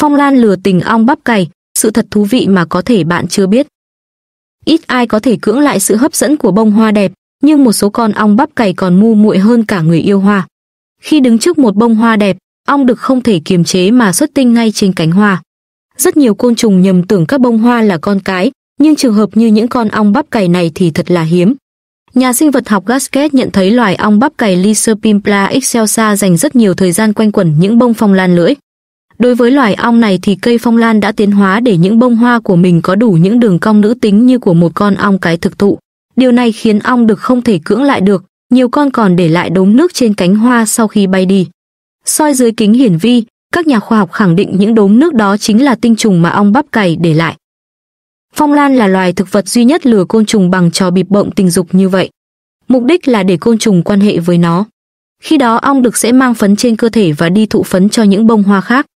Phong Lan lừa tình ong bắp cày, sự thật thú vị mà có thể bạn chưa biết. Ít ai có thể cưỡng lại sự hấp dẫn của bông hoa đẹp, nhưng một số con ong bắp cày còn ngu muội hơn cả người yêu hoa. Khi đứng trước một bông hoa đẹp, ong được không thể kiềm chế mà xuất tinh ngay trên cánh hoa. Rất nhiều côn trùng nhầm tưởng các bông hoa là con cái, nhưng trường hợp như những con ong bắp cày này thì thật là hiếm. Nhà sinh vật học Gasket nhận thấy loài ong bắp cày Lyserpimpla excelsa dành rất nhiều thời gian quanh quẩn những bông phong lan lưỡi. Đối với loài ong này thì cây phong lan đã tiến hóa để những bông hoa của mình có đủ những đường cong nữ tính như của một con ong cái thực thụ. Điều này khiến ong đực không thể cưỡng lại được, nhiều con còn để lại đốm nước trên cánh hoa sau khi bay đi. Soi dưới kính hiển vi, các nhà khoa học khẳng định những đốm nước đó chính là tinh trùng mà ong bắp cày để lại. Phong lan là loài thực vật duy nhất lừa côn trùng bằng trò bịp bộng tình dục như vậy. Mục đích là để côn trùng quan hệ với nó. Khi đó ong đực sẽ mang phấn trên cơ thể và đi thụ phấn cho những bông hoa khác.